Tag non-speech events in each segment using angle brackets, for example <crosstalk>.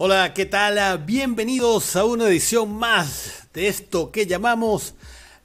Hola, ¿qué tal? Bienvenidos a una edición más de esto que llamamos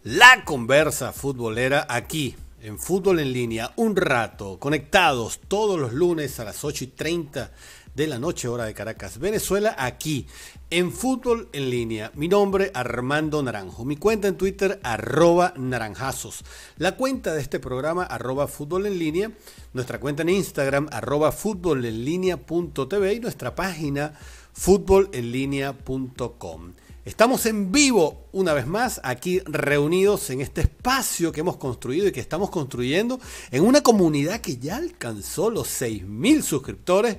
La Conversa Futbolera aquí en Fútbol en Línea, un rato, conectados todos los lunes a las 8 y 30 de la noche, hora de Caracas, Venezuela, aquí en Fútbol en Línea. Mi nombre, Armando Naranjo. Mi cuenta en Twitter, arroba naranjazos. La cuenta de este programa, arroba Fútbol en Línea. Nuestra cuenta en Instagram, arroba Fútbol en Línea punto TV y nuestra página futbolenlinea.com. Estamos en vivo una vez más aquí reunidos en este espacio que hemos construido y que estamos construyendo en una comunidad que ya alcanzó los mil suscriptores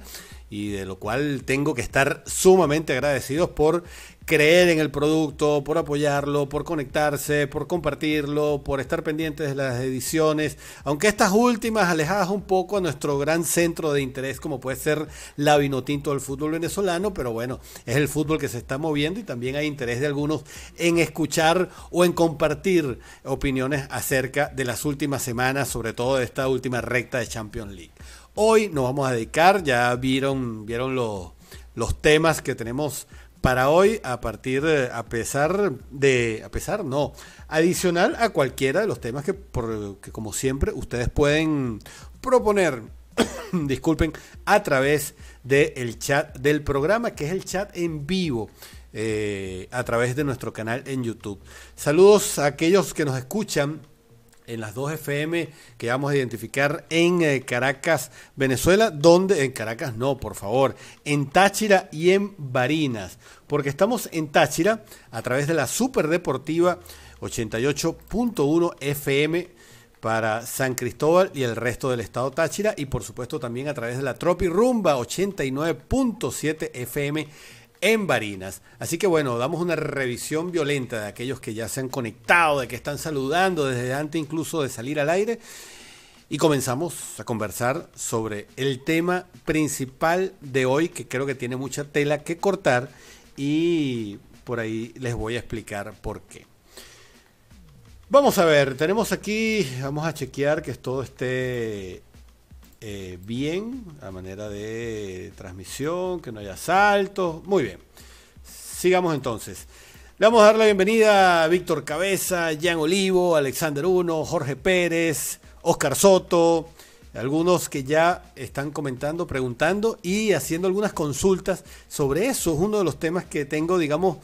y de lo cual tengo que estar sumamente agradecidos por creer en el producto, por apoyarlo, por conectarse, por compartirlo, por estar pendientes de las ediciones, aunque estas últimas alejadas un poco a nuestro gran centro de interés como puede ser la Vinotinto del fútbol venezolano, pero bueno, es el fútbol que se está moviendo y también hay interés de algunos en escuchar o en compartir opiniones acerca de las últimas semanas, sobre todo de esta última recta de Champions League. Hoy nos vamos a dedicar, ya vieron, vieron los, los temas que tenemos para hoy a partir, a pesar de, a pesar no, adicional a cualquiera de los temas que, como siempre ustedes pueden proponer, <coughs> disculpen, a través del chat del programa, que es el chat en vivo. Eh, a través de nuestro canal en YouTube. Saludos a aquellos que nos escuchan en las dos FM que vamos a identificar en eh, Caracas, Venezuela, donde en Caracas no, por favor, en Táchira y en Barinas, porque estamos en Táchira a través de la Superdeportiva 88.1 FM para San Cristóbal y el resto del estado Táchira y por supuesto también a través de la Tropi Rumba 89.7 FM en Barinas. Así que bueno, damos una revisión violenta de aquellos que ya se han conectado, de que están saludando desde antes incluso de salir al aire. Y comenzamos a conversar sobre el tema principal de hoy, que creo que tiene mucha tela que cortar y por ahí les voy a explicar por qué. Vamos a ver, tenemos aquí, vamos a chequear que todo esté eh, bien, a manera de transmisión, que no haya saltos. Muy bien. Sigamos entonces. Le vamos a dar la bienvenida a Víctor Cabeza, Jan Olivo, Alexander Uno, Jorge Pérez, Oscar Soto, algunos que ya están comentando, preguntando y haciendo algunas consultas sobre eso. Es uno de los temas que tengo, digamos,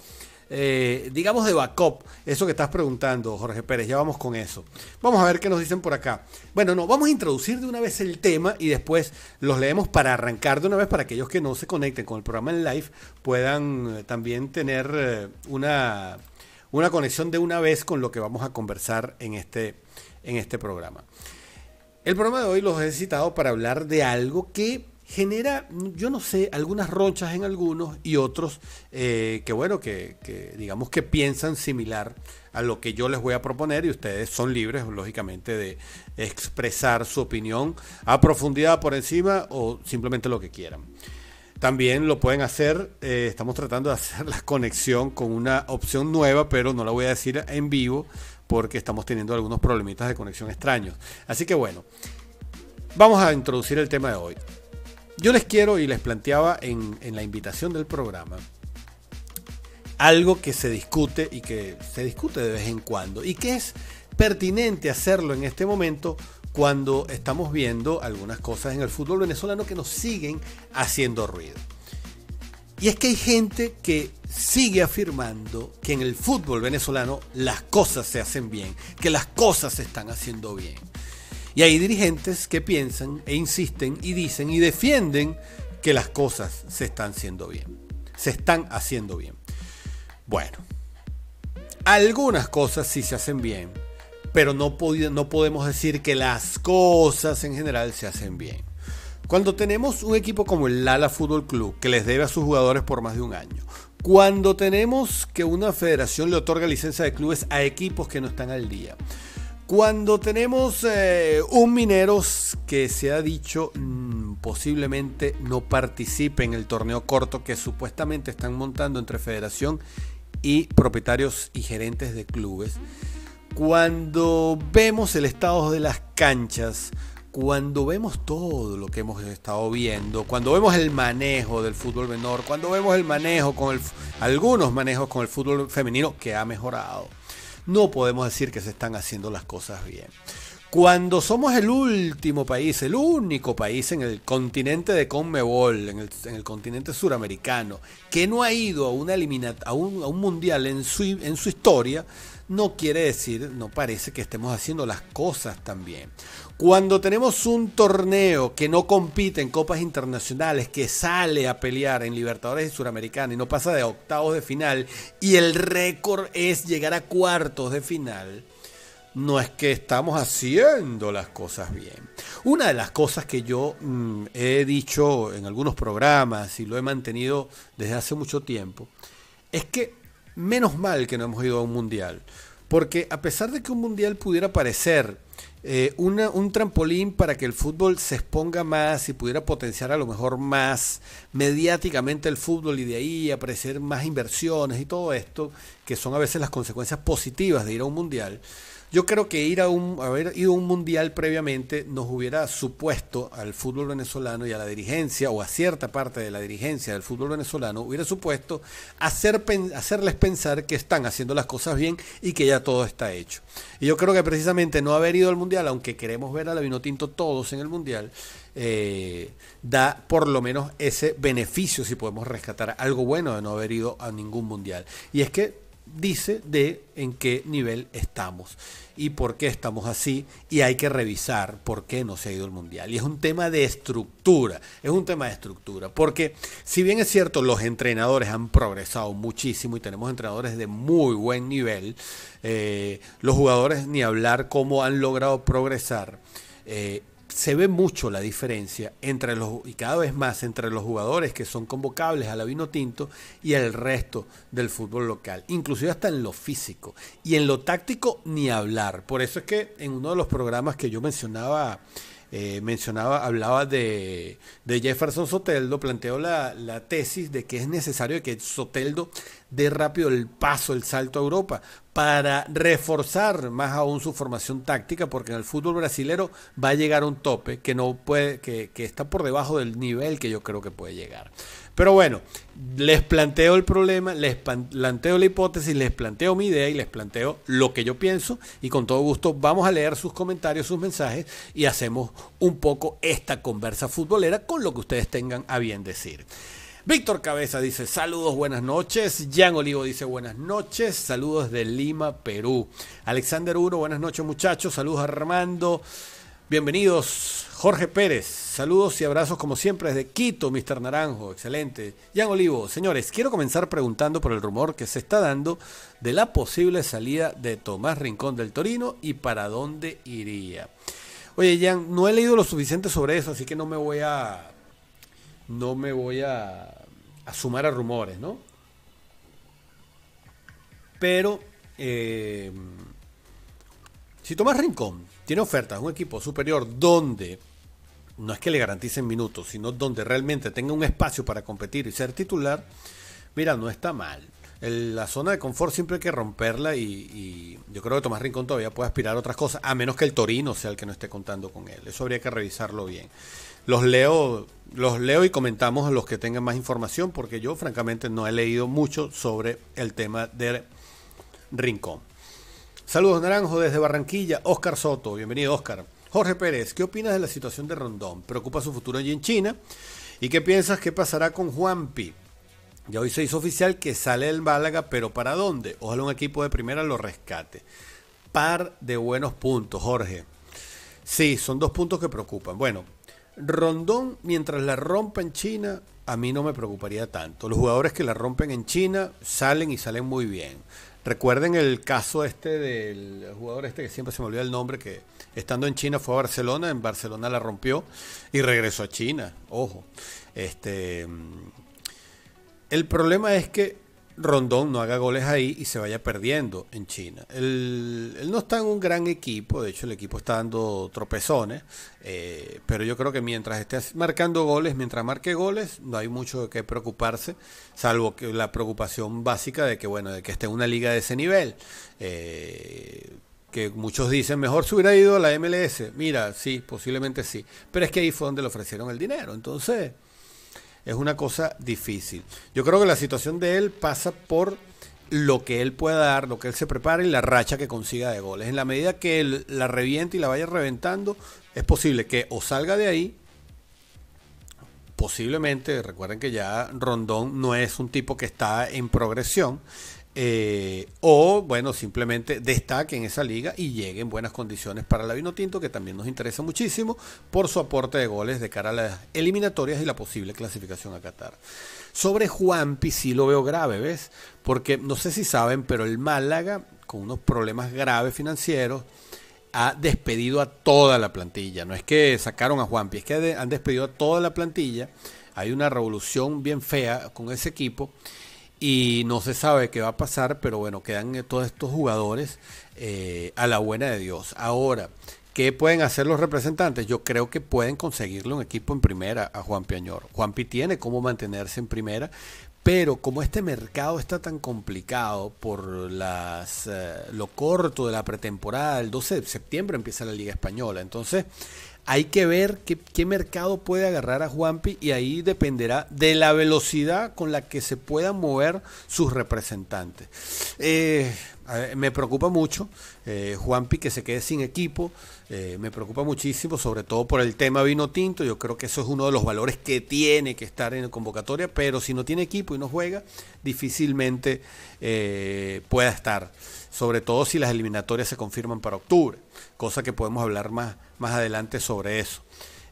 eh, digamos, de backup. Eso que estás preguntando, Jorge Pérez, ya vamos con eso. Vamos a ver qué nos dicen por acá. Bueno, no, vamos a introducir de una vez el tema y después los leemos para arrancar de una vez para aquellos que no se conecten con el programa en live puedan eh, también tener eh, una, una conexión de una vez con lo que vamos a conversar en este, en este programa. El programa de hoy los he citado para hablar de algo que genera, yo no sé, algunas ronchas en algunos y otros eh, que, bueno, que, digamos que piensan similar a lo que yo les voy a proponer y ustedes son libres, lógicamente, de expresar su opinión a profundidad por encima o simplemente lo que quieran. También lo pueden hacer, eh, estamos tratando de hacer la conexión con una opción nueva, pero no la voy a decir en vivo porque estamos teniendo algunos problemitas de conexión extraños. Así que bueno, vamos a introducir el tema de hoy. Yo les quiero y les planteaba en, la invitación del programa algo que se discute y que se discute de vez en cuando y que es pertinente hacerlo en este momento cuando estamos viendo algunas cosas en el fútbol venezolano que nos siguen haciendo ruido. Y es que hay gente que sigue afirmando que en el fútbol venezolano las cosas se hacen bien, que las cosas se están haciendo bien. Y hay dirigentes que piensan e insisten y dicen y defienden que las cosas se están haciendo bien. Se están haciendo bien. Bueno, algunas cosas sí se hacen bien, pero no, no podemos decir que las cosas en general se hacen bien. Cuando tenemos un equipo como el Lala Fútbol Club, que les debe a sus jugadores por más de un año, cuando tenemos que una federación le otorga licencia de clubes a equipos que no están al día, cuando tenemos eh, un mineros que se ha dicho mm, posiblemente no participe en el torneo corto que supuestamente están montando entre federación y propietarios y gerentes de clubes, cuando vemos el estado de las canchas, cuando vemos todo lo que hemos estado viendo, cuando vemos el manejo del fútbol menor, cuando vemos el manejo con algunos manejos con el fútbol femenino que ha mejorado no podemos decir que se están haciendo las cosas bien. Cuando somos el último país, el único país en el continente de Conmebol, en el, continente suramericano, que no ha ido a, una a, un, mundial en su historia, no quiere decir, no parece que estemos haciendo las cosas tan bien. Cuando tenemos un torneo que no compite en copas internacionales, que sale a pelear en Libertadores y Suramericana y no pasa de octavos de final, y el récord es llegar a cuartos de final, no es que estamos haciendo las cosas bien. Una de las cosas que yo mm, he dicho en algunos programas y lo he mantenido desde hace mucho tiempo, es que menos mal que no hemos ido a un mundial. Porque a pesar de que un mundial pudiera parecer eh, un trampolín para que el fútbol se exponga más y pudiera potenciar a lo mejor más mediáticamente el fútbol y de ahí aparecer más inversiones y todo esto, que son a veces las consecuencias positivas de ir a un mundial, yo creo que ir a un, haber ido a un mundial previamente nos hubiera supuesto al fútbol venezolano y a la dirigencia o a cierta parte de la dirigencia del fútbol venezolano, hubiera supuesto hacer, hacerles pensar que están haciendo las cosas bien y que ya todo está hecho. Y yo creo que precisamente no haber ido al mundial, aunque queremos ver a la tinto todos en el mundial, eh, da por lo menos ese beneficio si podemos rescatar algo bueno de no haber ido a ningún mundial. Y es que dice de en qué nivel estamos y por qué estamos así y hay que revisar por qué no se ha ido el mundial. Y es un tema de estructura, es un tema de estructura, porque si bien es cierto los entrenadores han progresado muchísimo y tenemos entrenadores de muy buen nivel, eh, los jugadores ni hablar cómo han logrado progresar. Eh, se ve mucho la diferencia entre los y cada vez más entre los jugadores que son convocables a la vino tinto y el resto del fútbol local, inclusive hasta en lo físico y en lo táctico ni hablar. Por eso es que en uno de los programas que yo mencionaba eh, mencionaba, hablaba de, de, Jefferson Soteldo, planteó la, tesis de que es necesario que Soteldo dé rápido el paso, el salto a Europa, para reforzar más aún su formación táctica, porque en el fútbol brasilero va a llegar a un tope que no puede, que, que está por debajo del nivel que yo creo que puede llegar. Pero bueno, les planteo el problema, les planteo la hipótesis, les planteo mi idea y les planteo lo que yo pienso y con todo gusto vamos a leer sus comentarios, sus mensajes y hacemos un poco esta conversa futbolera con lo que ustedes tengan a bien decir. Víctor Cabeza dice saludos, buenas noches. Jan Olivo dice buenas noches, saludos de Lima, Perú. Alexander Uro, buenas noches muchachos, saludos a Armando. Bienvenidos, Jorge Pérez. Saludos y abrazos como siempre desde Quito, Mr. Naranjo. Excelente. Jan Olivo, señores, quiero comenzar preguntando por el rumor que se está dando de la posible salida de Tomás Rincón del Torino y para dónde iría. Oye, Jan, no he leído lo suficiente sobre eso, así que no me voy a. No me voy a, sumar a rumores, ¿no? Pero. Eh, si Tomás Rincón tiene ofertas a un equipo superior donde no es que le garanticen minutos, sino donde realmente tenga un espacio para competir y ser titular, mira, no está mal. la zona de confort siempre hay que romperla y, yo creo que Tomás Rincón todavía puede aspirar a otras cosas, a menos que el Torino sea el que no esté contando con él. Eso habría que revisarlo bien. Los leo, los leo y comentamos a los que tengan más información, porque yo francamente no he leído mucho sobre el tema de Rincón. Saludos Naranjo desde Barranquilla, Oscar Soto, bienvenido Oscar. Jorge Pérez, ¿qué opinas de la situación de Rondón? ¿Preocupa su futuro allí en China? ¿Y qué piensas que pasará con Juanpi? Ya hoy se hizo oficial que sale del Málaga, pero ¿para dónde? Ojalá un equipo de primera lo rescate. Par de buenos puntos, Jorge. Sí, son dos puntos que preocupan. Bueno, Rondón, mientras la rompa en China, a mí no me preocuparía tanto. Los jugadores que la rompen en China salen y salen muy bien. Recuerden el caso este del jugador este que siempre se me olvida el nombre, que estando en China fue a Barcelona, en Barcelona la rompió y regresó a China, ojo. Este, mm, el problema es que Rondón no haga goles ahí y se vaya perdiendo en China. Él, no está en un gran equipo, de hecho el equipo está dando tropezones, eh, pero yo creo que mientras esté marcando goles, mientras marque goles, no hay mucho de preocuparse, salvo que la preocupación básica de que, bueno, de que esté en una liga de ese nivel. Eh, que muchos dicen, mejor se hubiera ido a la MLS. Mira, sí, posiblemente sí. Pero es que ahí fue donde le ofrecieron el dinero. Entonces, es una cosa difícil. Yo creo que la situación de él pasa por lo que él pueda dar, lo que él se prepare y la racha que consiga de goles. En la medida que él la reviente y la vaya reventando, es posible que o salga de ahí, posiblemente, recuerden que ya Rondón no es un tipo que está en progresión, eh, o, bueno, simplemente destaque en esa liga y llegue en buenas condiciones para la tinto que también nos interesa muchísimo por su aporte de goles de cara a las eliminatorias y la posible clasificación a Qatar. Sobre Juanpi sí lo veo grave, ¿ves? Porque no sé si saben, pero el Málaga, con unos problemas graves financieros, ha despedido a toda la plantilla. No es que sacaron a Juanpi, es que han despedido a toda la plantilla. Hay una revolución bien fea con ese equipo y no se sabe qué va a pasar, pero bueno, quedan eh, todos estos jugadores eh, a la buena de Dios. Ahora, ¿qué pueden hacer los representantes? Yo creo que pueden conseguirle un equipo en primera a Juan Piañor. Juanpi tiene cómo mantenerse en primera, pero como este mercado está tan complicado por las, eh, lo corto de la pretemporada, el 12 de septiembre empieza la Liga Española. Entonces, hay que ver qué, mercado puede agarrar a Juanpi y ahí dependerá de la velocidad con la que se puedan mover sus representantes. Eh, me preocupa mucho eh, Juanpi que se quede sin equipo, eh, me preocupa muchísimo, sobre todo por el tema vino tinto, yo creo que eso es uno de los valores que tiene que estar en la convocatoria, pero si no tiene equipo y no juega, difícilmente eh, pueda estar, sobre todo si las eliminatorias se confirman para octubre, cosa que podemos hablar más, más adelante sobre eso.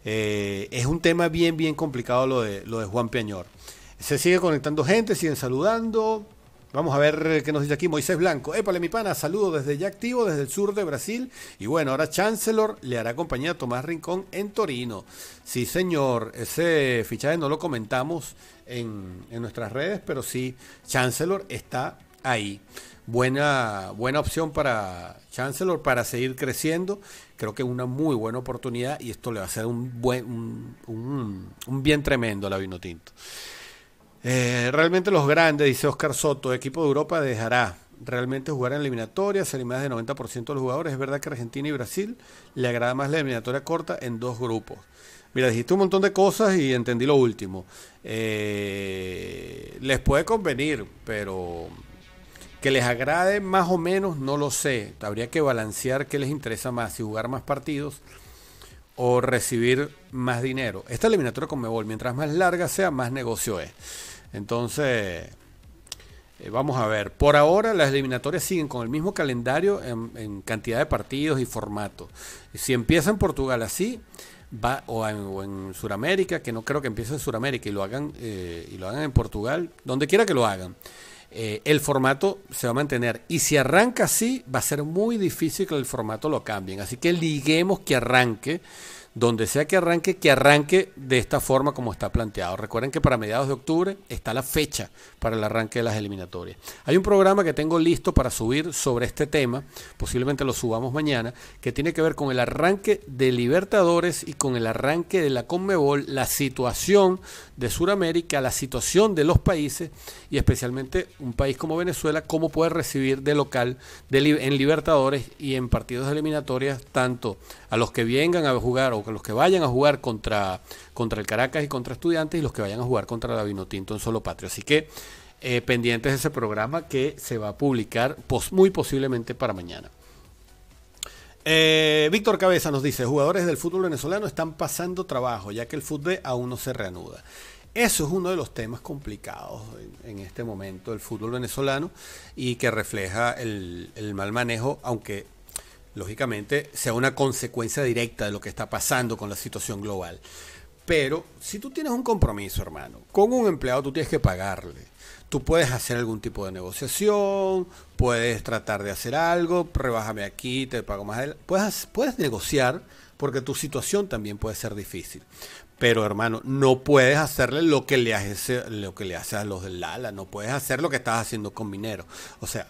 Eh, es un tema bien, bien complicado lo de, lo de Juan Peñor Se sigue conectando gente, siguen saludando. Vamos a ver qué nos dice aquí Moisés Blanco. Épale, mi pana, saludo desde ya activo, desde el sur de Brasil. Y bueno, ahora Chancellor le hará compañía a Tomás Rincón en Torino. Sí, señor, ese fichaje no lo comentamos en, nuestras redes, pero sí, Chancellor está ahí. Buena, buena opción para Chancellor para seguir creciendo. Creo que es una muy buena oportunidad y esto le va a ser un, buen, bien tremendo a la Vinotinto. Eh, realmente los grandes, dice Oscar Soto, equipo de Europa dejará realmente jugar en eliminatoria, sería más del 90% de los jugadores. Es verdad que Argentina y Brasil le agrada más la eliminatoria corta en dos grupos. Mira, dijiste un montón de cosas y entendí lo último. Eh, les puede convenir, pero que les agrade más o menos, no lo sé. Habría que balancear qué les interesa más, si jugar más partidos o recibir más dinero. Esta eliminatoria con Mebol, mientras más larga sea, más negocio es. Entonces, eh, vamos a ver. Por ahora las eliminatorias siguen con el mismo calendario en, cantidad de partidos y formato. Si empieza en Portugal así, va, o en, Sudamérica, que no creo que empiece en Sudamérica y lo hagan, eh, y lo hagan en Portugal, donde quiera que lo hagan. Eh, el formato se va a mantener. Y si arranca así, va a ser muy difícil que el formato lo cambien. Así que liguemos que arranque donde sea que arranque, que arranque de esta forma como está planteado. Recuerden que para mediados de octubre está la fecha para el arranque de las eliminatorias. Hay un programa que tengo listo para subir sobre este tema, posiblemente lo subamos mañana, que tiene que ver con el arranque de Libertadores y con el arranque de la Conmebol, la situación de Sudamérica, la situación de los países y especialmente un país como Venezuela, cómo puede recibir de local en Libertadores y en partidos de eliminatorias tanto a los que vengan a jugar o a los que vayan a jugar contra, contra el Caracas y contra Estudiantes y los que vayan a jugar contra la Vinotinto en Solo Patria Así que eh, pendientes de ese programa que se va a publicar muy posiblemente para mañana. Eh, Víctor Cabeza nos dice, jugadores del fútbol venezolano están pasando trabajo ya que el fútbol aún no se reanuda. Eso es uno de los temas complicados en, este momento del fútbol venezolano y que refleja el mal manejo, aunque lógicamente sea una consecuencia directa de lo que está pasando con la situación global. Pero si tú tienes un compromiso, hermano, con un empleado tú tienes que pagarle. Tú puedes hacer algún tipo de negociación, puedes tratar de hacer algo, rebájame aquí, te pago más Puedes, puedes negociar porque tu situación también puede ser difícil. Pero hermano, no puedes hacerle lo que le haces lo hace a los del Lala, no puedes hacer lo que estás haciendo con Minero. O sea,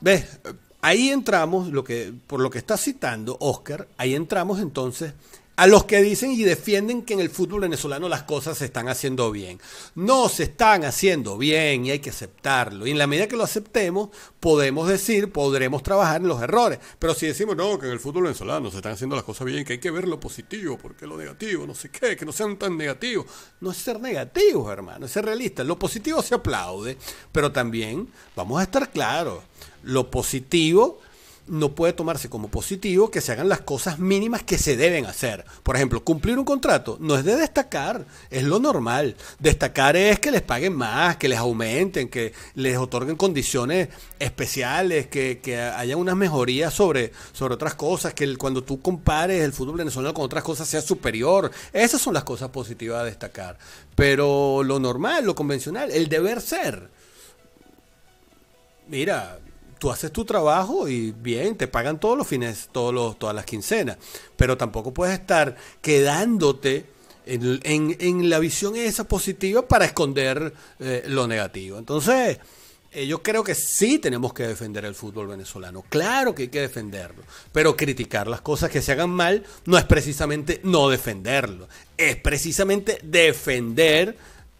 ves, ahí entramos, lo que, por lo que está citando Oscar, ahí entramos entonces a los que dicen y defienden que en el fútbol venezolano las cosas se están haciendo bien. No se están haciendo bien y hay que aceptarlo. Y en la medida que lo aceptemos, podemos decir, podremos trabajar en los errores. Pero si decimos, no, que en el fútbol venezolano se están haciendo las cosas bien, que hay que ver lo positivo, porque lo negativo, no sé qué, que no sean tan negativos. No es ser negativos, hermano, es ser realista. Lo positivo se aplaude, pero también vamos a estar claros. Lo positivo no puede tomarse como positivo que se hagan las cosas mínimas que se deben hacer. Por ejemplo, cumplir un contrato no es de destacar, es lo normal. Destacar es que les paguen más, que les aumenten, que les otorguen condiciones especiales, que, que haya unas mejorías sobre, sobre otras cosas, que cuando tú compares el fútbol venezolano con otras cosas sea superior. Esas son las cosas positivas a destacar. Pero lo normal, lo convencional, el deber ser. Mira, tú haces tu trabajo y bien, te pagan todos los fines, todos los, todas las quincenas, pero tampoco puedes estar quedándote en, la visión esa positiva para esconder eh, lo negativo. Entonces, eh, yo creo que sí tenemos que defender el fútbol venezolano, claro que hay que defenderlo, pero criticar las cosas que se hagan mal no es precisamente no defenderlo, es precisamente defender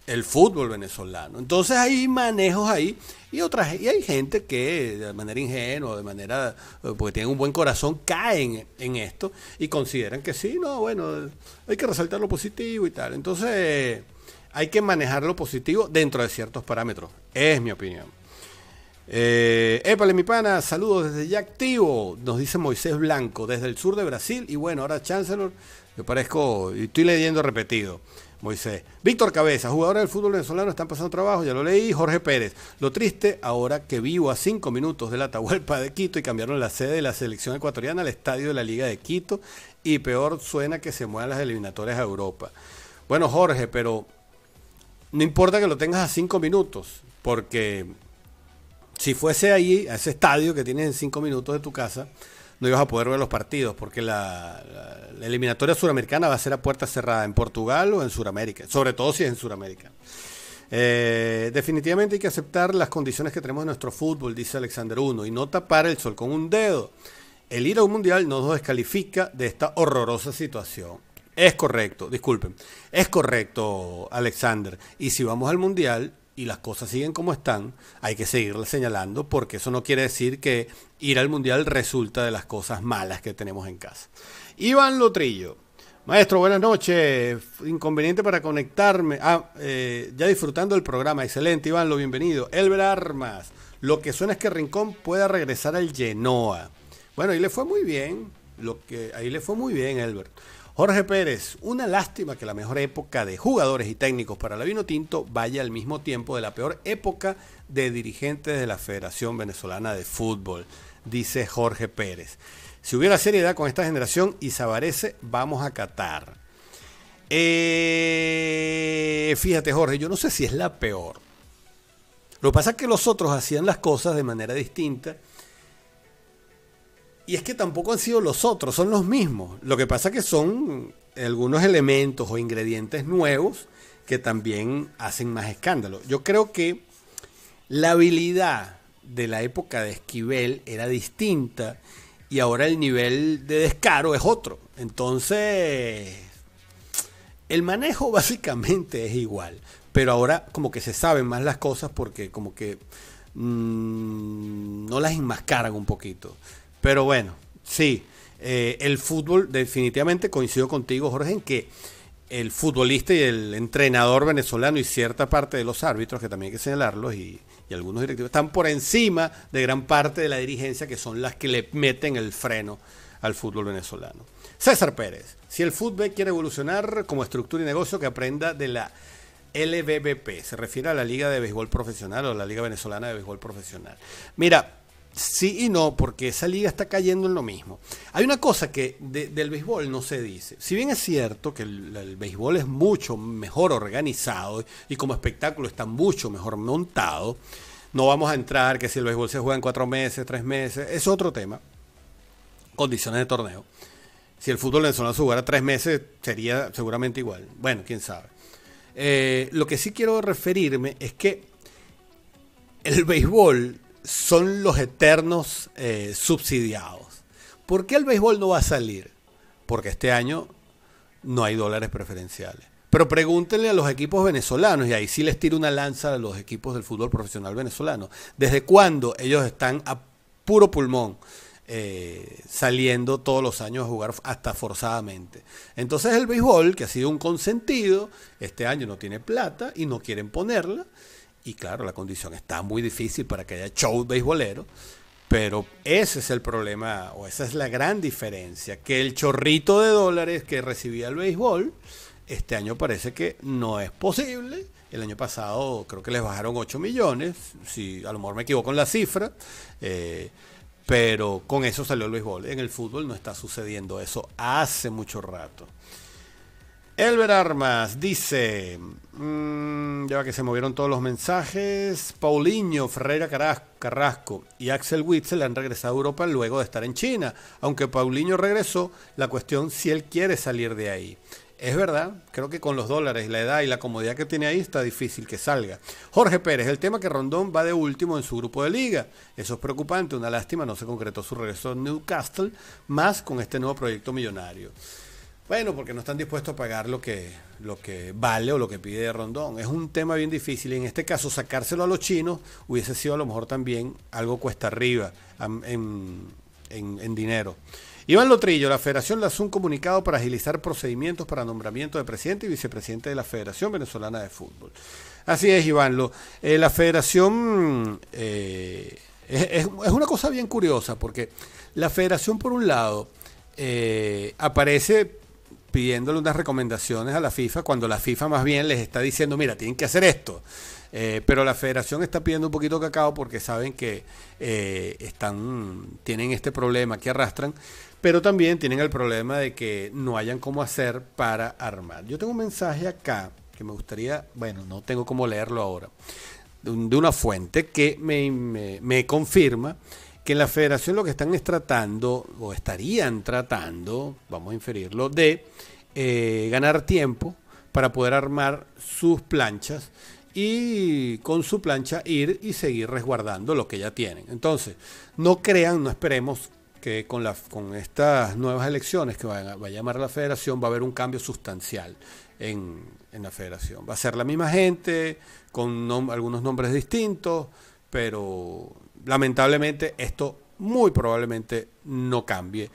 el fútbol venezolano. Entonces hay manejos ahí y, otras, y hay gente que de manera ingenua, de manera, eh, porque tienen un buen corazón, caen en esto y consideran que sí, no, bueno, hay que resaltar lo positivo y tal. Entonces, hay que manejar lo positivo dentro de ciertos parámetros. Es mi opinión. Eh, épale, mi pana, saludos desde ya activo, nos dice Moisés Blanco, desde el sur de Brasil. Y bueno, ahora Chancellor, me parezco, y estoy leyendo repetido. Moisés. Víctor Cabeza, jugador del fútbol venezolano están pasando trabajo, ya lo leí. Jorge Pérez, lo triste ahora que vivo a cinco minutos de la Atahualpa de Quito y cambiaron la sede de la selección ecuatoriana al estadio de la Liga de Quito y peor suena que se muevan las eliminatorias a Europa. Bueno, Jorge, pero no importa que lo tengas a cinco minutos, porque si fuese ahí, a ese estadio que tienes en cinco minutos de tu casa, no ibas a poder ver los partidos, porque la, eliminatoria suramericana va a ser a puerta cerrada en Portugal o en Suramérica, sobre todo si es en Suramérica. Eh, definitivamente hay que aceptar las condiciones que tenemos en nuestro fútbol, dice Alexander Uno, y no tapar el sol con un dedo. El ir a un mundial no nos descalifica de esta horrorosa situación. Es correcto, disculpen. Es correcto, Alexander. Y si vamos al mundial, y las cosas siguen como están, hay que seguirle señalando porque eso no quiere decir que ir al mundial resulta de las cosas malas que tenemos en casa. Iván Lotrillo. Maestro, buenas noches. Inconveniente para conectarme. Ah, eh, ya disfrutando del programa. Excelente, Iván, lo bienvenido. Elber Armas. Lo que suena es que Rincón pueda regresar al Genoa. Bueno, ahí le fue muy bien. Lo que, ahí le fue muy bien, Elbert. Jorge Pérez, una lástima que la mejor época de jugadores y técnicos para la Vino Tinto vaya al mismo tiempo de la peor época de dirigentes de la Federación Venezolana de Fútbol, dice Jorge Pérez. Si hubiera seriedad con esta generación y Sabarece, vamos a Qatar. Eh, fíjate, Jorge, yo no sé si es la peor. Lo que pasa es que los otros hacían las cosas de manera distinta y es que tampoco han sido los otros, son los mismos. Lo que pasa que son algunos elementos o ingredientes nuevos que también hacen más escándalo. Yo creo que la habilidad de la época de Esquivel era distinta y ahora el nivel de descaro es otro. Entonces, el manejo <laughs> básicamente es igual, pero ahora como que se saben más las cosas porque como que mm, no las enmascaran un poquito. Pero bueno, sí, eh, el fútbol definitivamente coincido contigo, Jorge, en que el futbolista y el entrenador venezolano y cierta parte de los árbitros, que también hay que señalarlos, y, y algunos directivos, están por encima de gran parte de la dirigencia, que son las que le meten el freno al fútbol venezolano. César Pérez, si el fútbol quiere evolucionar como estructura y negocio, que aprenda de la LBBP, se refiere a la Liga de Béisbol Profesional o la Liga Venezolana de Béisbol Profesional. Mira, Sí y no, porque esa liga está cayendo en lo mismo. Hay una cosa que del béisbol no se dice. Si bien es cierto que el, béisbol es mucho mejor organizado y como espectáculo está mucho mejor montado, no vamos a entrar que si el béisbol se juega en cuatro meses, tres meses, es otro tema. Condiciones de torneo. Si el fútbol zona se jugara tres meses, sería seguramente igual. Bueno, quién sabe. Eh, lo que sí quiero referirme es que el béisbol son los eternos eh, subsidiados. ¿Por qué el béisbol no va a salir? Porque este año no hay dólares preferenciales. Pero pregúntenle a los equipos venezolanos, y ahí sí les tiro una lanza a los equipos del fútbol profesional venezolano, ¿desde cuándo ellos están a puro pulmón eh, saliendo todos los años a jugar hasta forzadamente? Entonces el béisbol, que ha sido un consentido, este año no tiene plata y no quieren ponerla, y claro, la condición está muy difícil para que haya show beisbolero, pero ese es el problema o esa es la gran diferencia, que el chorrito de dólares que recibía el béisbol, este año parece que no es posible. El año pasado creo que les bajaron 8 millones, si a lo mejor me equivoco en la cifra, eh, pero con eso salió el béisbol. En el fútbol no está sucediendo eso hace mucho rato. Elber Armas dice, mm, ya que se movieron todos los mensajes, Paulinho, Ferreira Carrasco y Axel Witzel han regresado a Europa luego de estar en China. Aunque Paulinho regresó, la cuestión si él quiere salir de ahí. Es verdad, creo que con los dólares, la edad y la comodidad que tiene ahí está difícil que salga. Jorge Pérez, el tema que Rondón va de último en su grupo de liga. Eso es preocupante, una lástima, no se concretó su regreso a Newcastle, más con este nuevo proyecto millonario. Bueno, porque no están dispuestos a pagar lo que, lo que vale o lo que pide Rondón. Es un tema bien difícil. En este caso, sacárselo a los chinos hubiese sido a lo mejor también algo cuesta arriba en, en, dinero. Iván Lotrillo, la Federación lanzó un comunicado para agilizar procedimientos para nombramiento de presidente y vicepresidente de la Federación Venezolana de Fútbol. Así es, Iván. Lo, eh, la Federación eh, es, es, una cosa bien curiosa porque la Federación, por un lado, eh, aparece pidiéndole unas recomendaciones a la FIFA cuando la FIFA más bien les está diciendo, mira, tienen que hacer esto. Eh, pero la federación está pidiendo un poquito de cacao porque saben que eh, están, tienen este problema que arrastran, pero también tienen el problema de que no hayan cómo hacer para armar. Yo tengo un mensaje acá que me gustaría, bueno, no tengo cómo leerlo ahora, de una fuente que me, me confirma que en la federación lo que están es tratando, o estarían tratando, vamos a inferirlo, de eh, ganar tiempo para poder armar sus planchas y con su plancha ir y seguir resguardando lo que ya tienen. Entonces, no crean, no esperemos que con, con estas nuevas elecciones que va a, llamar la federación va a haber un cambio sustancial en, la federación. Va a ser la misma gente, con algunos nombres distintos, pero lamentablemente esto muy probablemente no cambie.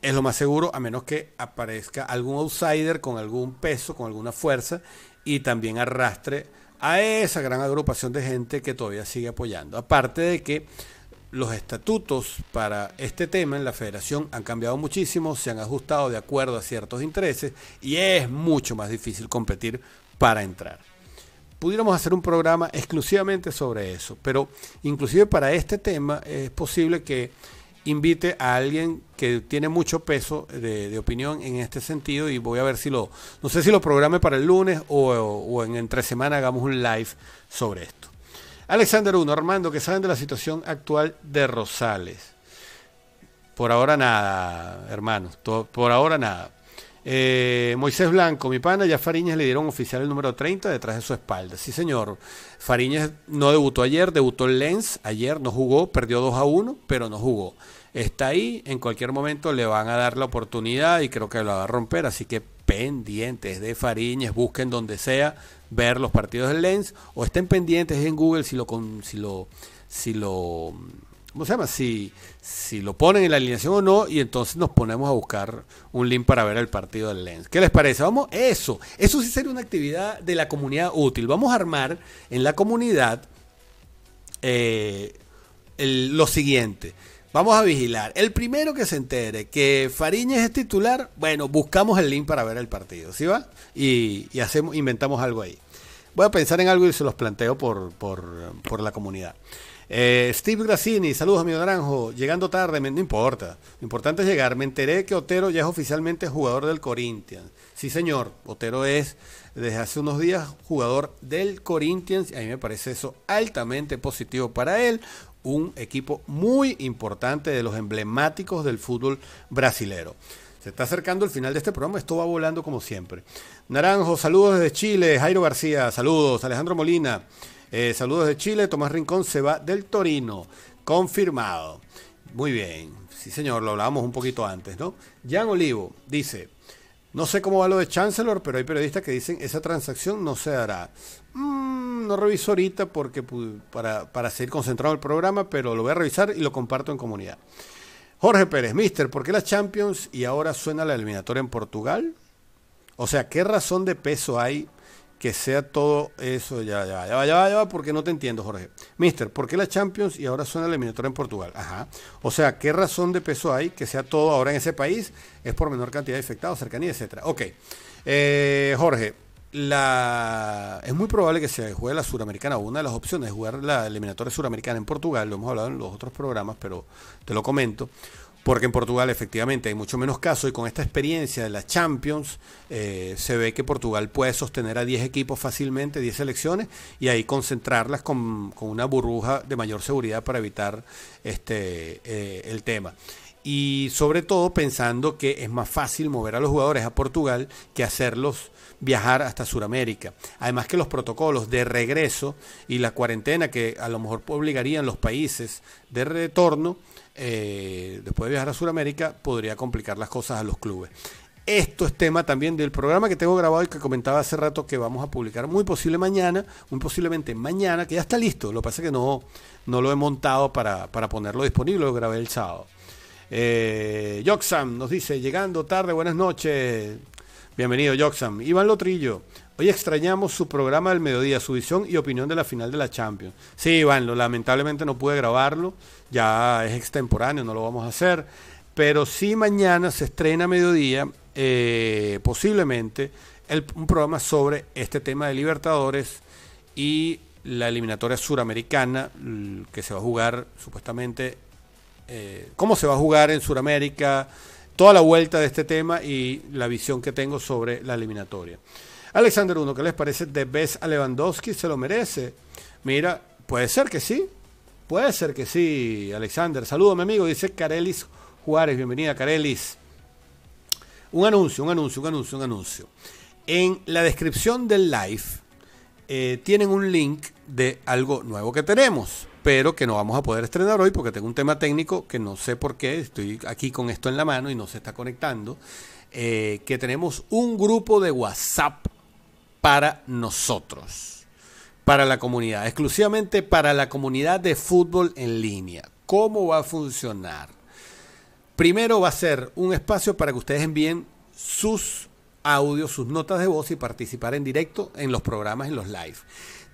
Es lo más seguro, a menos que aparezca algún outsider con algún peso, con alguna fuerza, y también arrastre a esa gran agrupación de gente que todavía sigue apoyando. Aparte de que los estatutos para este tema en la federación han cambiado muchísimo, se han ajustado de acuerdo a ciertos intereses y es mucho más difícil competir para entrar pudiéramos hacer un programa exclusivamente sobre eso, pero inclusive para este tema es posible que invite a alguien que tiene mucho peso de, opinión en este sentido y voy a ver si lo, no sé si lo programe para el lunes o, en entre semana hagamos un live sobre esto. Alexander Uno, Armando, ¿qué saben de la situación actual de Rosales? Por ahora nada, hermanos, por ahora nada. Eh, Moisés Blanco, mi pana, ya Fariñas le dieron oficial el número 30 detrás de su espalda. Sí, señor. Fariñas no debutó ayer, debutó en Lens ayer, no jugó, perdió 2 a 1, pero no jugó. Está ahí, en cualquier momento le van a dar la oportunidad y creo que lo va a romper, así que pendientes de Fariñas, busquen donde sea ver los partidos de Lens o estén pendientes en Google si lo si lo si lo ¿cómo se llama? Si, lo ponen en la alineación o no, y entonces nos ponemos a buscar un link para ver el partido del Lens. ¿Qué les parece? Vamos, eso, eso sí sería una actividad de la comunidad útil. Vamos a armar en la comunidad eh, lo siguiente. Vamos a vigilar. El primero que se entere que Fariñez es titular, bueno, buscamos el link para ver el partido, ¿sí va? Y, hacemos, inventamos algo ahí. Voy a pensar en algo y se los planteo por, por, por la comunidad. Eh, Steve Grassini, saludos amigo Naranjo, llegando tarde, no importa, lo importante es llegar, me enteré que Otero ya es oficialmente jugador del Corinthians. Sí señor, Otero es desde hace unos días jugador del Corinthians, y a mí me parece eso altamente positivo para él, un equipo muy importante de los emblemáticos del fútbol brasilero. Se está acercando el final de este programa, esto va volando como siempre. Naranjo, saludos desde Chile, Jairo García, saludos, Alejandro Molina. Eh, saludos de Chile, Tomás Rincón se va del Torino. Confirmado. Muy bien. Sí, señor, lo hablábamos un poquito antes, ¿no? Jan Olivo dice, no sé cómo va lo de Chancellor, pero hay periodistas que dicen esa transacción no se hará. Mm, no reviso ahorita porque para, seguir concentrado el programa, pero lo voy a revisar y lo comparto en comunidad. Jorge Pérez, Mister, ¿por qué las Champions y ahora suena la eliminatoria en Portugal? O sea, ¿qué razón de peso hay que sea todo eso. Ya, ya, ya, ya, ya, porque no te entiendo, Jorge. Mister, ¿por qué la Champions y ahora suena la eliminatoria en Portugal? Ajá. O sea, ¿qué razón de peso hay que sea todo ahora en ese país? Es por menor cantidad de infectados, cercanía, etcétera. Ok. Eh, Jorge, la... es muy probable que se juegue la suramericana. Una de las opciones es jugar la eliminatoria suramericana en Portugal. Lo hemos hablado en los otros programas, pero te lo comento porque en Portugal efectivamente hay mucho menos casos y con esta experiencia de las Champions eh, se ve que Portugal puede sostener a 10 equipos fácilmente, 10 selecciones, y ahí concentrarlas con, una burbuja de mayor seguridad para evitar este, eh, el tema y sobre todo pensando que es más fácil mover a los jugadores a Portugal que hacerlos viajar hasta Sudamérica. Además que los protocolos de regreso y la cuarentena que a lo mejor obligarían los países de retorno eh, después de viajar a Sudamérica, podría complicar las cosas a los clubes. Esto es tema también del programa que tengo grabado y que comentaba hace rato que vamos a publicar muy posible mañana, muy posiblemente mañana, que ya está listo. Lo que pasa es que no, no lo he montado para, ponerlo disponible, lo grabé el sábado. Eh, Yoxam nos dice, llegando tarde, buenas noches. Bienvenido, Yoxam. Iván Lotrillo, Hoy extrañamos su programa del mediodía, su visión y opinión de la final de la Champions. Sí, Iván, lo lamentablemente no pude grabarlo, ya es extemporáneo, no lo vamos a hacer. Pero sí mañana se estrena a mediodía, eh, posiblemente, un programa sobre este tema de Libertadores y la eliminatoria suramericana que se va a jugar supuestamente, eh, cómo se va a jugar en Suramérica, toda la vuelta de este tema y la visión que tengo sobre la eliminatoria. Alexander 1, ¿qué les parece de a Lewandowski? ¿Se lo merece? Mira, puede ser que sí. Puede ser que sí, Alexander. Saludo, mi amigo. Dice Carelis Juárez. Bienvenida, Carelis. Un anuncio, un anuncio, un anuncio, un anuncio. En la descripción del live eh, tienen un link de algo nuevo que tenemos, pero que no vamos a poder estrenar hoy porque tengo un tema técnico que no sé por qué. Estoy aquí con esto en la mano y no se está conectando. Eh, que tenemos un grupo de WhatsApp para nosotros, para la comunidad, exclusivamente para la comunidad de fútbol en línea. ¿Cómo va a funcionar? Primero va a ser un espacio para que ustedes envíen sus audios, sus notas de voz y participar en directo en los programas, en los live.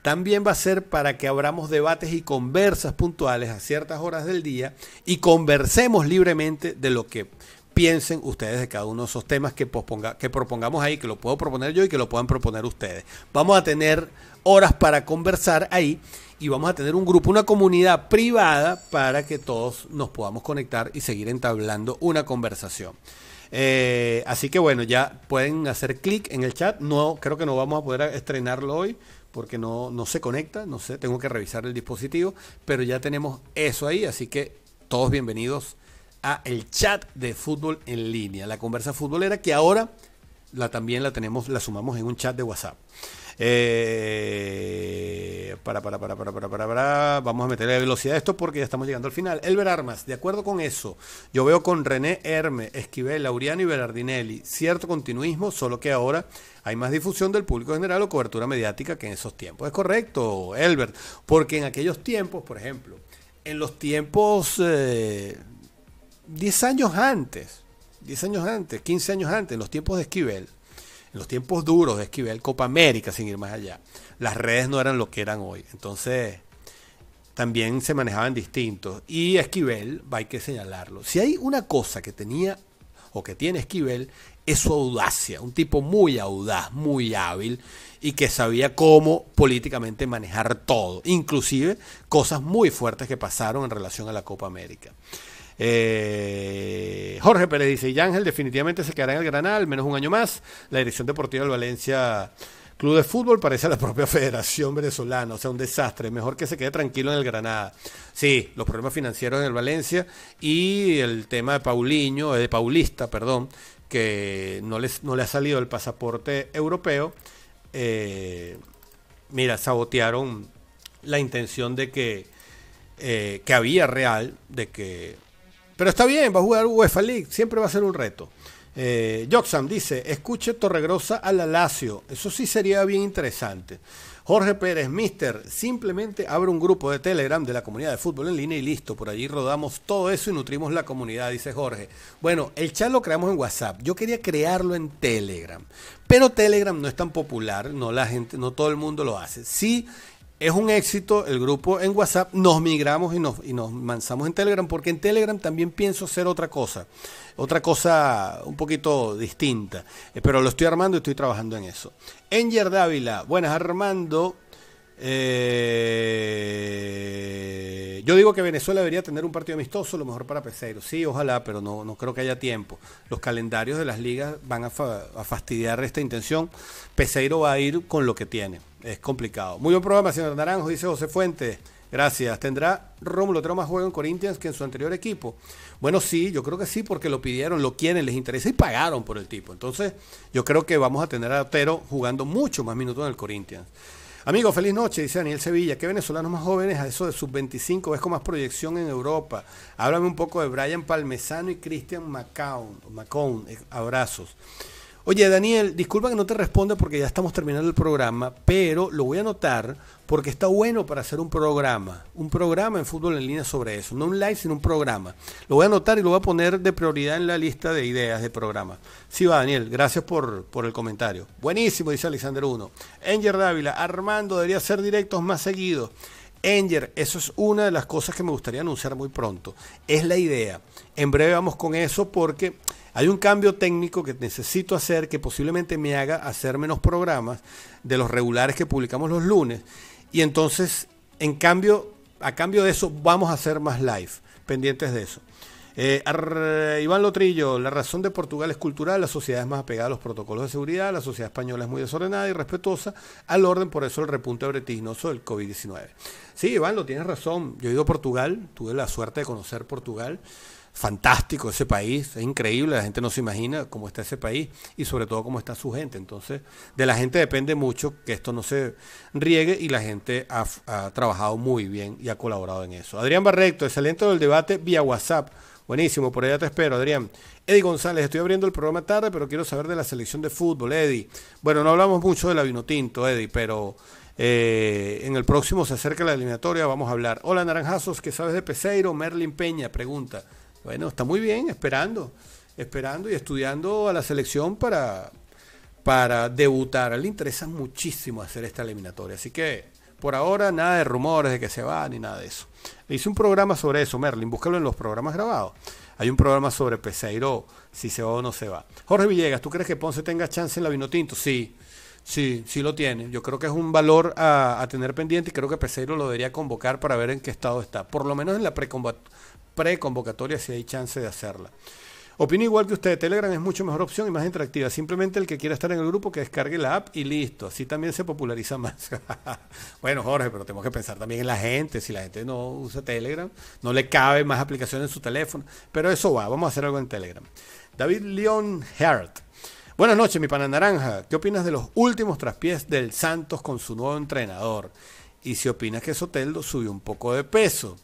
También va a ser para que abramos debates y conversas puntuales a ciertas horas del día y conversemos libremente de lo que piensen ustedes de cada uno de esos temas que, que propongamos ahí, que lo puedo proponer yo y que lo puedan proponer ustedes. Vamos a tener horas para conversar ahí y vamos a tener un grupo, una comunidad privada para que todos nos podamos conectar y seguir entablando una conversación. Eh, así que bueno, ya pueden hacer clic en el chat. No, creo que no vamos a poder estrenarlo hoy porque no, no se conecta, no sé, tengo que revisar el dispositivo, pero ya tenemos eso ahí, así que todos bienvenidos a el chat de fútbol en línea, la conversa futbolera que ahora la, también la tenemos, la sumamos en un chat de WhatsApp. Eh, para, para, para, para, para, para, Vamos a meterle velocidad a esto porque ya estamos llegando al final. Elber Armas, de acuerdo con eso, yo veo con René Hermes, Esquivel, Laureano y Berardinelli cierto continuismo, solo que ahora hay más difusión del público general o cobertura mediática que en esos tiempos. Es correcto, Elbert, porque en aquellos tiempos, por ejemplo, en los tiempos eh, 10 años antes, 10 años antes, 15 años antes, en los tiempos de Esquivel, en los tiempos duros de Esquivel, Copa América, sin ir más allá, las redes no eran lo que eran hoy. Entonces, también se manejaban distintos. Y Esquivel, hay que señalarlo. Si hay una cosa que tenía o que tiene Esquivel, es su audacia. Un tipo muy audaz, muy hábil y que sabía cómo políticamente manejar todo, inclusive cosas muy fuertes que pasaron en relación a la Copa América. Eh, Jorge Pérez dice, y Ángel definitivamente se quedará en el Granada al menos un año más. La Dirección Deportiva del Valencia Club de Fútbol parece a la propia <laughs> Federación Venezolana, o sea, un desastre. Mejor que se quede tranquilo en el Granada. Sí, los problemas financieros en el Valencia y el tema de Paulinho, eh, de Paulista, perdón, que no, les, no le ha salido el pasaporte europeo. Eh, mira, sabotearon la intención de que, que había real de que pero está bien, va a jugar UEFA League, siempre va a ser un reto. Eh, dice, escuche Torregrosa a la Lazio. Eso sí sería bien interesante. Jorge Pérez, mister, simplemente abre un grupo de Telegram de la comunidad de fútbol en línea y listo. Por allí rodamos todo eso y nutrimos la comunidad, dice Jorge. Bueno, el chat lo creamos en WhatsApp. Yo quería crearlo en Telegram. Pero Telegram no es tan popular, no la gente, no todo el mundo lo hace. Sí, es un éxito el grupo en WhatsApp. Nos migramos y nos, y manzamos en Telegram porque en Telegram también pienso hacer otra cosa. Otra cosa un poquito distinta. Eh, pero lo estoy armando y estoy trabajando en eso. Enger Dávila. Buenas Armando. Eh, yo digo que Venezuela debería tener un partido amistoso, lo mejor para Peseiro. Sí, ojalá, pero no, no creo que haya tiempo. Los calendarios de las ligas van a fastidiar esta intención. Peseiro va a ir con lo que tiene es complicado. Muy buen programa, señor Naranjo, dice José Fuentes. Gracias. ¿Tendrá Rómulo Otero más juego en Corinthians que en su anterior equipo? Bueno, sí, yo creo que sí, porque lo pidieron, lo quieren, les interesa y pagaron por el tipo. Entonces, yo creo que vamos a tener a Otero jugando mucho más minutos en el Corinthians. Amigo, feliz noche, dice Daniel Sevilla. ¿Qué venezolanos más jóvenes a eso de sus 25 ves con más proyección en Europa? Háblame un poco de Brian Palmesano y Cristian McCown. Macon, eh, abrazos. Oye, Daniel, disculpa que no te responda porque ya estamos terminando el programa, pero lo voy a anotar porque está bueno para hacer un programa, un programa en fútbol en línea sobre eso, no un live, sino un programa. Lo voy a anotar y lo voy a poner de prioridad en la lista de ideas de programa. Sí, va, Daniel, gracias por, el comentario. Buenísimo, dice Alexander 1. Enger Dávila, Armando, debería ser directos más seguidos. Enger, eso es una de las cosas que me gustaría anunciar muy pronto. Es la idea. En breve vamos con eso porque hay un cambio técnico que necesito hacer que posiblemente me haga hacer menos programas de los regulares que publicamos los lunes. Y entonces, en cambio, a cambio de eso, vamos a hacer más live, pendientes de eso. Eh, Iván Lotrillo, la razón de Portugal es cultural, la sociedad es más apegada a los protocolos de seguridad, la sociedad española es muy desordenada y respetuosa al orden, por eso el repunte bretignoso del COVID-19. Sí, Iván, lo tienes razón. Yo he ido a Portugal, tuve la suerte de conocer Portugal fantástico ese país, es increíble, la gente no se imagina cómo está ese país y sobre todo cómo está su gente. Entonces, de la gente depende mucho que esto no se riegue y la gente ha, trabajado muy bien y ha colaborado en eso. Adrián Barrecto, excelente del debate vía WhatsApp. Buenísimo, por allá te espero, Adrián. Eddie González, estoy abriendo el programa tarde, pero quiero saber de la selección de fútbol, Eddie. Bueno, no hablamos mucho de la Vinotinto, Eddie, pero eh, en el próximo se acerca la eliminatoria, vamos a hablar. Hola, Naranjazos, ¿qué sabes de Peseiro? Merlin Peña pregunta. Bueno, está muy bien, esperando, esperando y estudiando a la selección para, para debutar. le interesa muchísimo hacer esta eliminatoria, así que por ahora nada de rumores de que se va ni nada de eso. Le hice un programa sobre eso, Merlin, búscalo en los programas grabados. Hay un programa sobre Peseiro, si se va o no se va. Jorge Villegas, ¿tú crees que Ponce tenga chance en la Vinotinto? Sí, sí, sí lo tiene. Yo creo que es un valor a, tener pendiente y creo que Peseiro lo debería convocar para ver en qué estado está. Por lo menos en la precombate pre-convocatoria si hay chance de hacerla. Opino igual que usted, Telegram es mucho mejor opción y más interactiva. Simplemente el que quiera estar en el grupo que descargue la app y listo. Así también se populariza más. <laughs> bueno, Jorge, pero tenemos que pensar también en la gente. Si la gente no usa Telegram, no le cabe más aplicaciones en su teléfono. Pero eso va, vamos a hacer algo en Telegram. David Leon Hart. Buenas noches, mi pana naranja. ¿Qué opinas de los últimos traspiés del Santos con su nuevo entrenador? Y si opinas que Soteldo subió un poco de peso.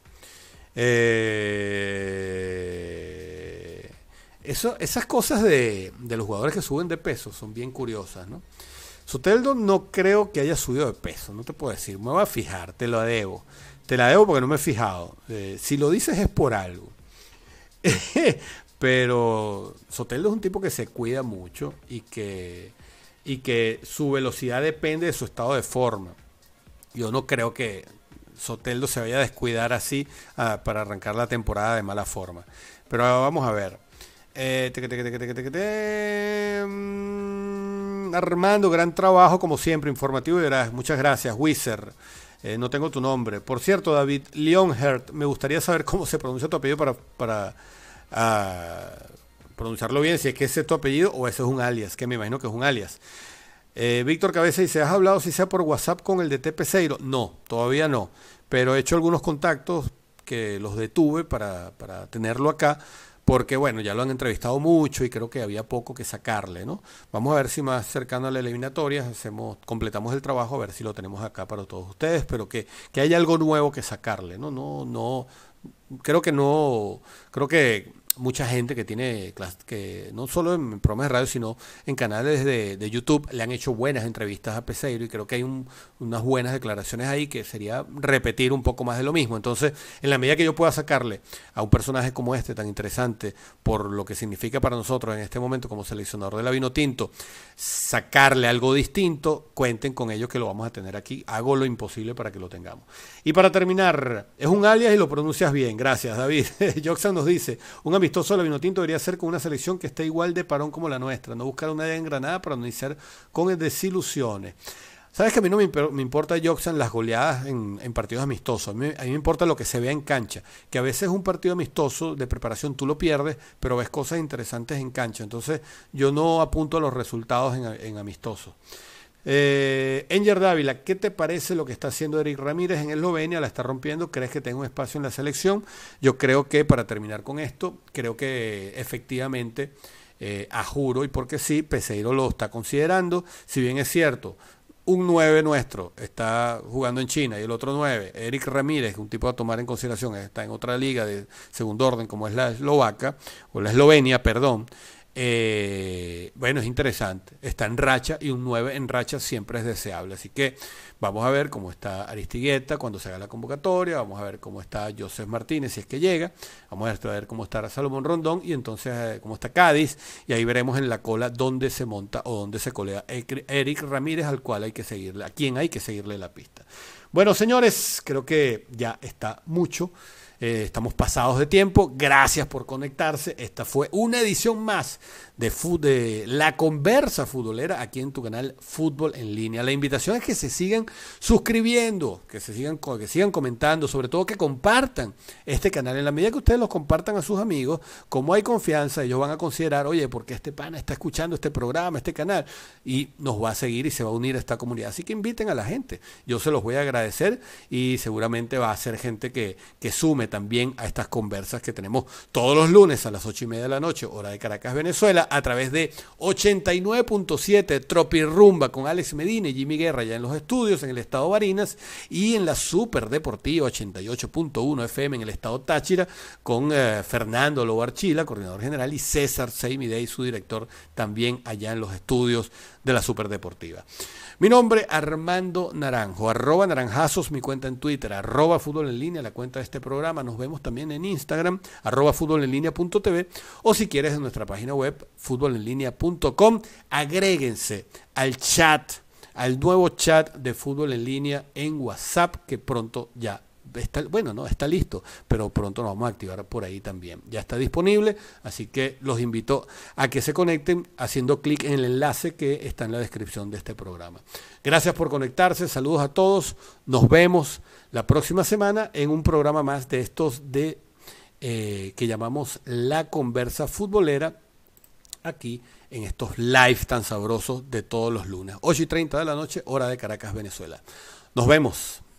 Eh, eso, esas cosas de, los jugadores que suben de peso son bien curiosas, ¿no? Soteldo no creo que haya subido de peso, no te puedo decir, me voy a fijar, te lo debo. Te la debo porque no me he fijado. Eh, si lo dices es por algo. <laughs> Pero Soteldo es un tipo que se cuida mucho y que, y que su velocidad depende de su estado de forma. Yo no creo que, Soteldo se vaya a descuidar así ah, para arrancar la temporada de mala forma. Pero vamos a ver. Armando, gran trabajo como siempre, informativo y Muchas gracias, Wizard. Eh, no tengo tu nombre. Por cierto, David Leonhardt, me gustaría saber cómo se pronuncia tu apellido para, ah, pronunciarlo bien, si es que ese es tu apellido o ese es un alias, que me imagino que es un alias. Eh, Víctor Cabeza dice, ¿has hablado si sea por WhatsApp con el de TPCiro? No, todavía no pero he hecho algunos contactos que los detuve para, para tenerlo acá, porque bueno, ya lo han entrevistado mucho y creo que había poco que sacarle, ¿no? Vamos a ver si más cercano a la eliminatoria hacemos, completamos el trabajo, a ver si lo tenemos acá para todos ustedes, pero que, que haya algo nuevo que sacarle, ¿no? No, no, creo que no, creo que mucha gente que tiene, que no solo en programas de radio, sino en canales de, de YouTube, le han hecho buenas entrevistas a Peseiro y creo que hay un, unas buenas declaraciones ahí que sería repetir un poco más de lo mismo. Entonces, en la medida que yo pueda sacarle a un personaje como este, tan interesante, por lo que significa para nosotros en este momento como seleccionador de la vino tinto, sacarle algo distinto, cuenten con ellos que lo vamos a tener aquí. Hago lo imposible para que lo tengamos. Y para terminar, es un alias y lo pronuncias bien. Gracias, David. <laughs> Joxan nos dice, un amistad Amistoso solo Vinotinto debería ser con una selección que esté igual de parón como la nuestra, no buscar una idea en Granada para no iniciar con desilusiones. Sabes que a mí no me, importa Joxan las goleadas en, partidos amistosos. A mí, me importa lo que se vea en cancha. Que a veces un partido amistoso de preparación tú lo pierdes, pero ves cosas interesantes en cancha. Entonces yo no apunto a los resultados en, amistoso. Eh, Enger Dávila, ¿qué te parece lo que está haciendo Eric Ramírez en Eslovenia? La está rompiendo, ¿crees que tenga un espacio en la selección? Yo creo que, para terminar con esto, creo que efectivamente, ajuro eh, a juro y porque sí, Peseiro lo está considerando, si bien es cierto, un 9 nuestro está jugando en China y el otro 9, Eric Ramírez, un tipo a tomar en consideración, está en otra liga de segundo orden como es la eslovaca, o la Eslovenia, perdón, eh, bueno, es interesante. Está en racha y un 9 en racha siempre es deseable. Así que vamos a ver cómo está Aristigueta cuando se haga la convocatoria. Vamos a ver cómo está Joseph Martínez si es que llega. Vamos a ver cómo está Salomón Rondón y entonces eh, cómo está Cádiz. Y ahí veremos en la cola dónde se monta o dónde se colea Eric Ramírez, al cual hay que seguirle, a quien hay que seguirle la pista. Bueno, señores, creo que ya está mucho. Eh, estamos pasados de tiempo. Gracias por conectarse. Esta fue una edición más de, de, La Conversa Futbolera aquí en tu canal Fútbol en Línea. La invitación es que se sigan suscribiendo, que se sigan, que sigan comentando, sobre todo que compartan este canal. En la medida que ustedes los compartan a sus amigos, como hay confianza, ellos van a considerar, oye, porque este pana está escuchando este programa, este canal, y nos va a seguir y se va a unir a esta comunidad. Así que inviten a la gente. Yo se los voy a agradecer y seguramente va a ser gente que, que sume también a estas conversas que tenemos todos los lunes a las 8 y media de la noche, hora de Caracas, Venezuela, a través de 89.7 Rumba con Alex Medina y Jimmy Guerra ya en los estudios en el estado Barinas y en la Super Deportiva 88.1 FM en el estado Táchira con eh, Fernando Lobarchila, coordinador general, y César y su director, también allá en los estudios de la Superdeportiva. Mi nombre, Armando Naranjo, arroba naranjazos, mi cuenta en Twitter, arroba fútbol en línea, la cuenta de este programa. Nos vemos también en Instagram, arroba fútbol en línea punto TV, o si quieres en nuestra página web, fútbol en línea punto com. Agréguense al chat, al nuevo chat de fútbol en línea en WhatsApp que pronto ya bueno, no, está listo, pero pronto nos vamos a activar por ahí también. Ya está disponible, así que los invito a que se conecten haciendo clic en el enlace que está en la descripción de este programa. Gracias por conectarse, saludos a todos, nos vemos la próxima semana en un programa más de estos de eh, que llamamos La Conversa Futbolera aquí en estos live tan sabrosos de todos los lunes, 8 y 30 de la noche, hora de Caracas, Venezuela. Nos vemos.